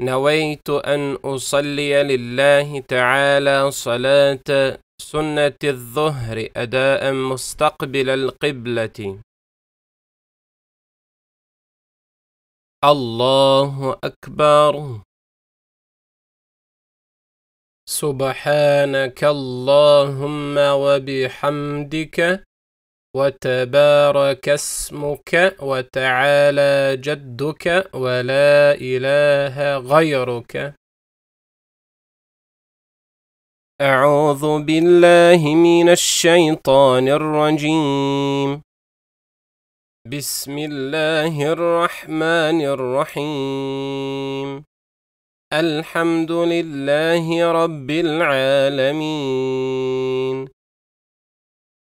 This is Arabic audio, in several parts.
نويت أن أصلي لله تعالى صلاة سنة الظهر أداء مستقبل القبلة الله أكبر سبحانك اللهم وبحمدك وتبارك اسمك وتعالى جدك ولا إله غيرك أعوذ بالله من الشيطان الرجيم بسم الله الرحمن الرحيم الحمد لله رب العالمين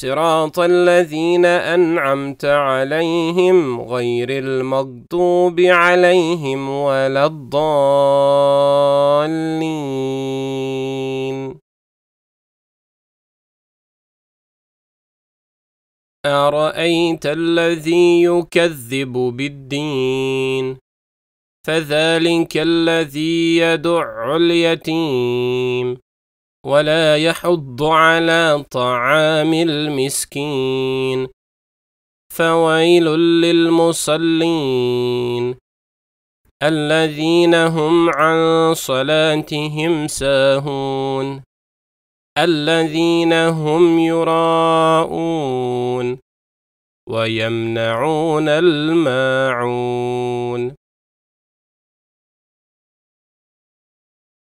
صراط الذين أنعمت عليهم غير المغضوب عليهم ولا الضالين أرأيت الذي يكذب بالدين فذلك الذي يدع اليتيم ولا يحض على طعام المسكين فويل للمصلين الذين هم عن صلاتهم ساهون الذين هم يراءون ويمنعون الماعون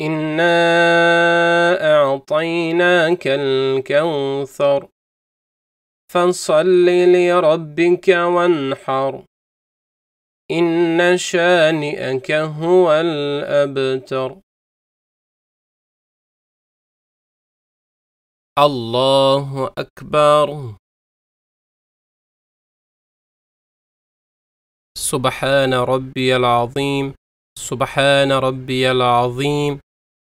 إنا أعطيناك الكوثر فصل لربك وانحر إن شانئك هو الأبتر الله أكبر سبحان ربي العظيم سبحان ربي العظيم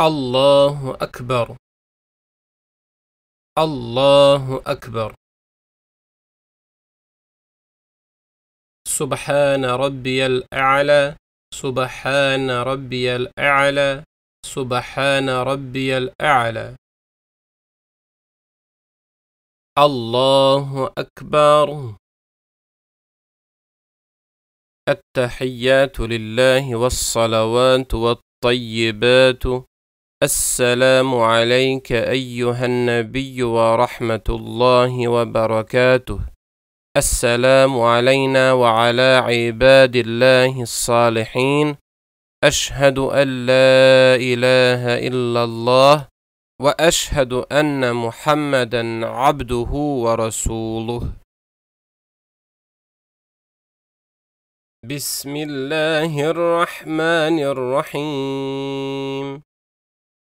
الله أكبر الله أكبر سبحان ربي الأعلى سبحان ربي الأعلى سبحان ربي الأعلى الله أكبر التحيات لله والصلوات والطيبات السلام عليك أيها النبي ورحمة الله وبركاته السلام علينا وعلى عباد الله الصالحين أشهد أن لا إله إلا الله وأشهد أن محمدا عبده ورسوله بسم الله الرحمن الرحيم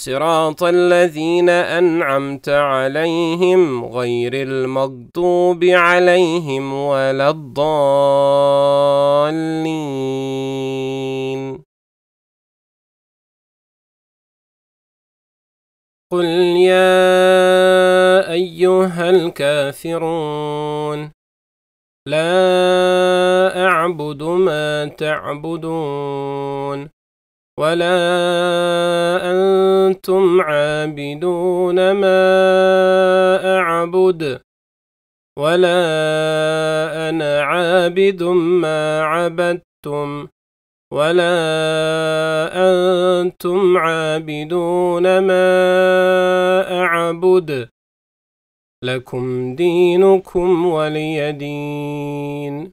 صراط الذين أنعمت عليهم غير المغضوب عليهم ولا الضالين قل يا أيها الكافرون لا أعبد ما تعبدون ولا أنتم عابدون ما أعبد ولا أنا عابد ما عبدتم ولا أنتم عابدون ما أعبد لكم دينكم ولي دين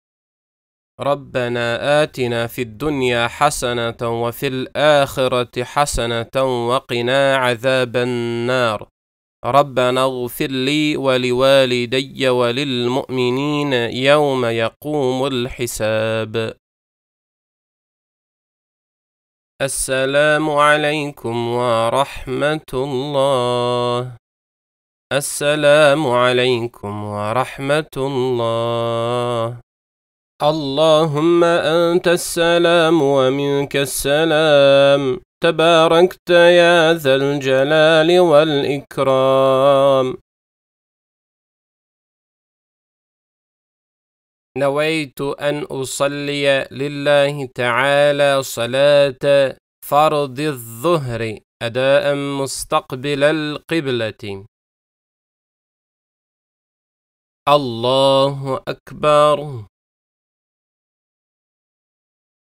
ربنا آتنا في الدنيا حسنة وفي الآخرة حسنة وقنا عذاب النار ربنا اغفر لي ولوالدي وللمؤمنين يوم يقوم الحساب السلام عليكم ورحمة الله السلام عليكم ورحمة الله اللهم أنت السلام ومنك السلام تباركت يا ذا الجلال والإكرام نويت أن أصلي لله تعالى صلاة فرض الظهر أداء مستقبل القبلة الله أكبر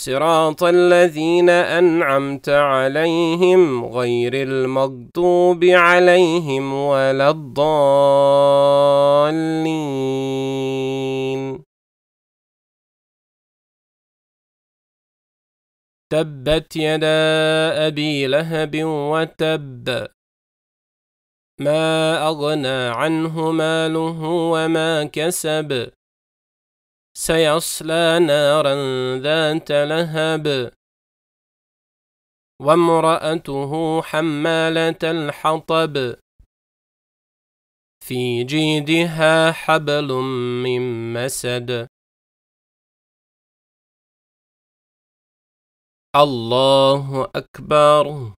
صراط الذين أنعمت عليهم غير المغضوب عليهم ولا الضالين تبت يدا أبي لهب وتب ما أغنى عنه ماله وما كسب سيصلى نارا ذات لهب وامرأته حمالة الحطب في جيدها حبل من مسد الله أكبر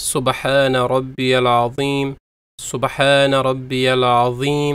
سبحان ربي العظيم سبحان ربي العظيم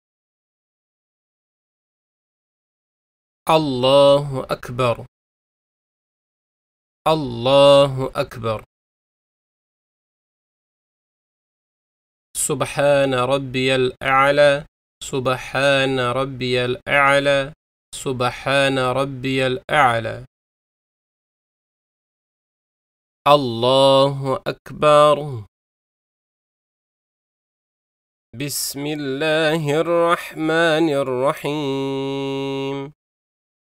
الله أكبر الله أكبر سبحان ربي الأعلى سبحان ربي الأعلى سبحان ربي الأعلى الله أكبر بسم الله الرحمن الرحيم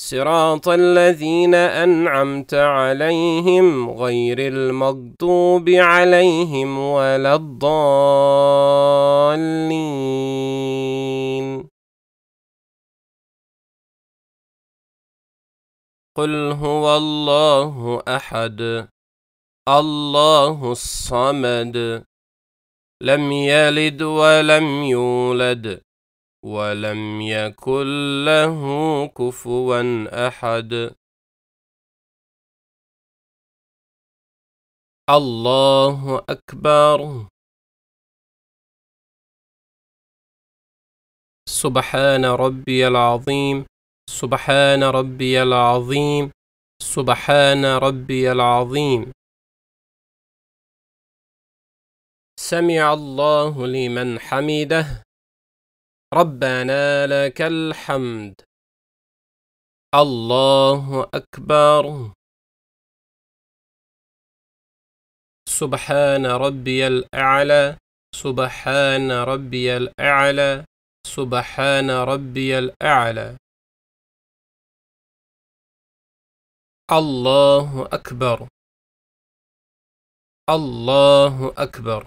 صراط الذين أنعمت عليهم غير المغضوب عليهم ولا الضالين قل هو الله أحد الله الصمد لم يلد ولم يولد ولم يكن له كفوا احد الله اكبر سبحان ربي العظيم سبحان ربي العظيم سبحان ربي العظيم سمع الله لمن حمده ربنا لك الحمد الله أكبر سبحان ربي الأعلى سبحان ربي الأعلى سبحان ربي الأعلى الله أكبر الله أكبر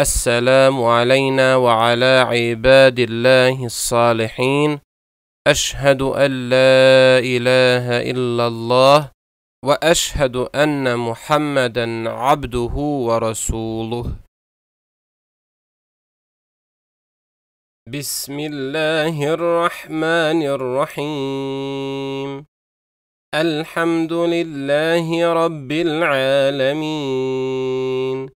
السلام علينا وعلى عباد الله الصالحين أشهد أن لا إله إلا الله وأشهد أن محمدا عبده ورسوله بسم الله الرحمن الرحيم الحمد لله رب العالمين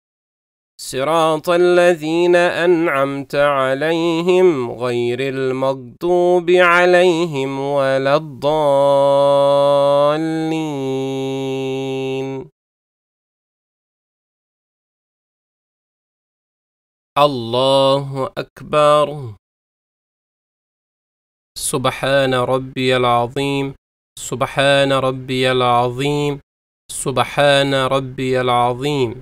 صراط الذين أنعمت عليهم غير المغضوب عليهم ولا الضالين الله أكبر سبحان ربي العظيم سبحان ربي العظيم سبحان ربي العظيم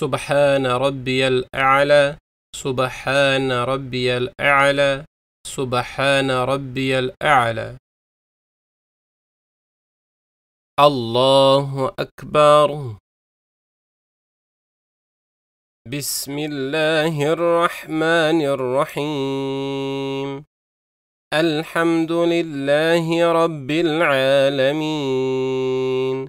سبحان ربي الأعلى سبحان ربي الأعلى سبحان ربي الأعلى الله أكبر بسم الله الرحمن الرحيم الحمد لله رب العالمين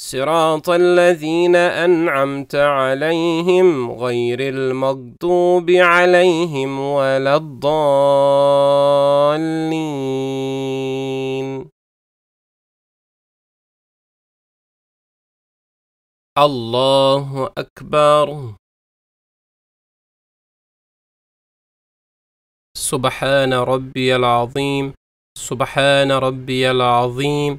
صراط الذين أنعمت عليهم غير المغضوب عليهم ولا الضالين الله أكبر سبحان ربي العظيم سبحان ربي العظيم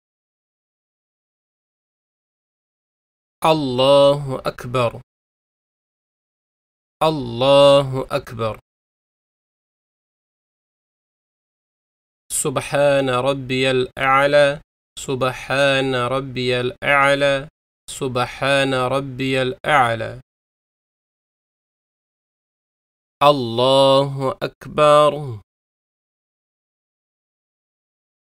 الله أكبر الله أكبر سبحان ربي الأعلى سبحان ربي الأعلى سبحان ربي الأعلى الله أكبر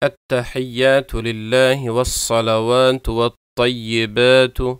التحيات لله والصلوات والطيبات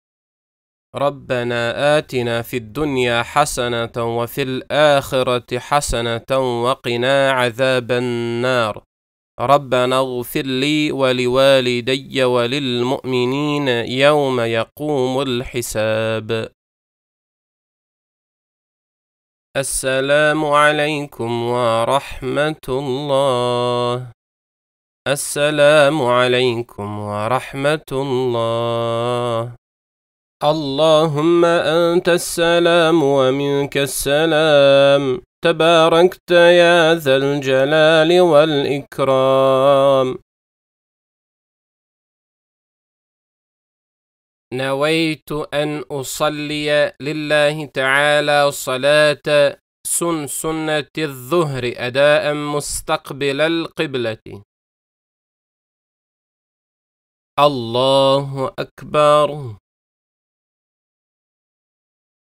ربنا آتنا في الدنيا حسنة وفي الآخرة حسنة وقنا عذاب النار ربنا اغفر لي ولوالدي وللمؤمنين يوم يقوم الحساب السلام عليكم ورحمة الله السلام عليكم ورحمة الله اللهم أنت السلام ومنك السلام تباركت يا ذا الجلال والإكرام نويت أن أصلي لله تعالى صلاة سن سنة الظهر أداء مستقبل القبلة الله أكبر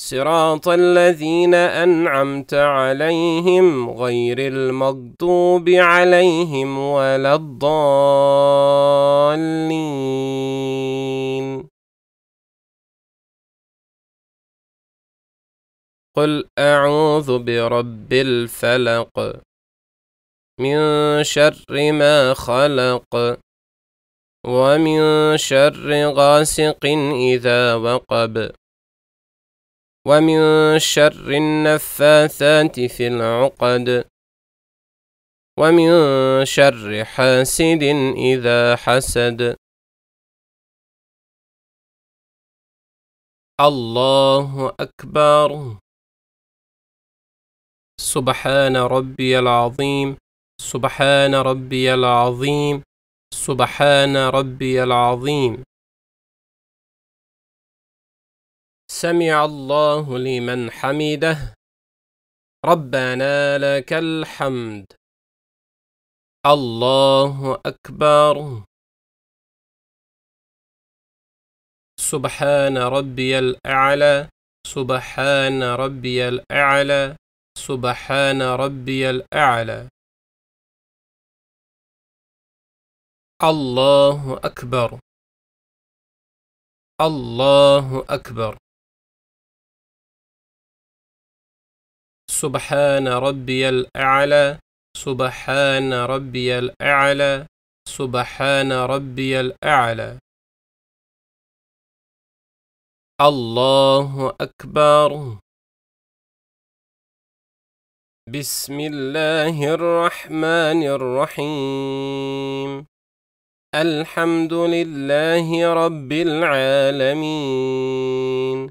صراط الذين أنعمت عليهم غير المغضوب عليهم ولا الضالين قل أعوذ برب الفلق من شر ما خلق ومن شر غاسق إذا وقب ومن شر النفاثات في العقد ومن شر حاسد إذا حسد الله أكبر سبحان ربي العظيم سبحان ربي العظيم سبحان ربي العظيم سمع الله لمن حمده ربنا لك الحمد الله أكبر سبحان ربي الأعلى سبحان ربي الأعلى سبحان ربي الأعلى الله أكبر الله أكبر سبحان ربي الأعلى سبحان ربي الأعلى سبحان ربي الأعلى الله أكبر بسم الله الرحمن الرحيم الحمد لله رب العالمين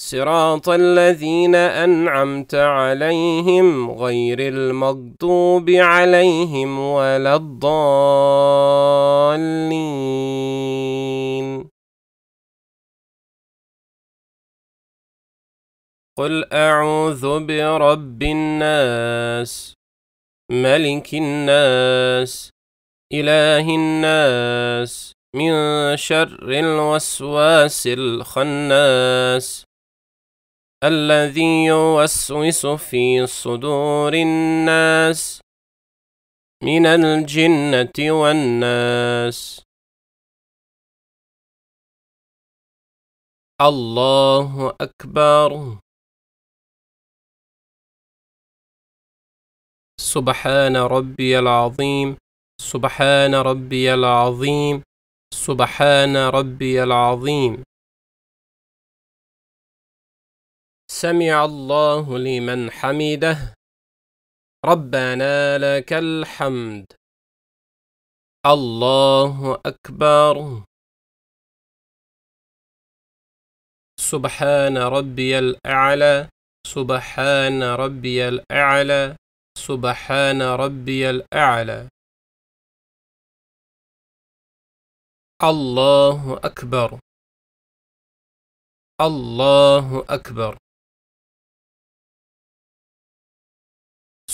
صراط الذين أنعمت عليهم غير المغضوب عليهم ولا الضالين قل أعوذ برب الناس ملك الناس إله الناس من شر الوسواس الخناس الذي يوسوس في صدور الناس من الجنة والناس الله أكبر سبحان ربي العظيم سبحان ربي العظيم سبحان ربي العظيم سمع الله لمن حمده ربنا لك الحمد الله أكبر سبحان ربي الأعلى سبحان ربي الأعلى سبحان ربي الأعلى الله أكبر الله أكبر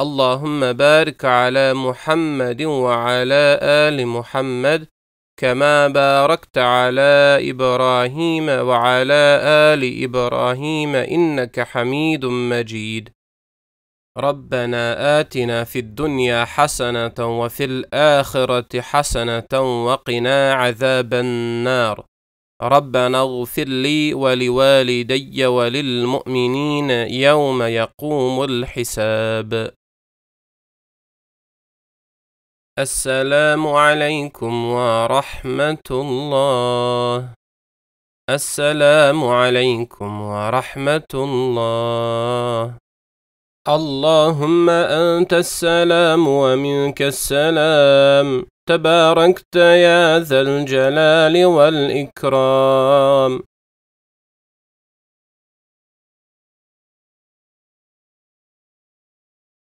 اللهم بارك على محمد وعلى آل محمد كما باركت على إبراهيم وعلى آل إبراهيم إنك حميد مجيد ربنا آتنا في الدنيا حسنة وفي الآخرة حسنة وقنا عذاب النار ربنا اغفر لي ولوالدي وللمؤمنين يوم يقوم الحساب السلام عليكم ورحمة الله السلام عليكم ورحمة الله اللهم أنت السلام ومنك السلام تباركت يا ذا الجلال والإكرام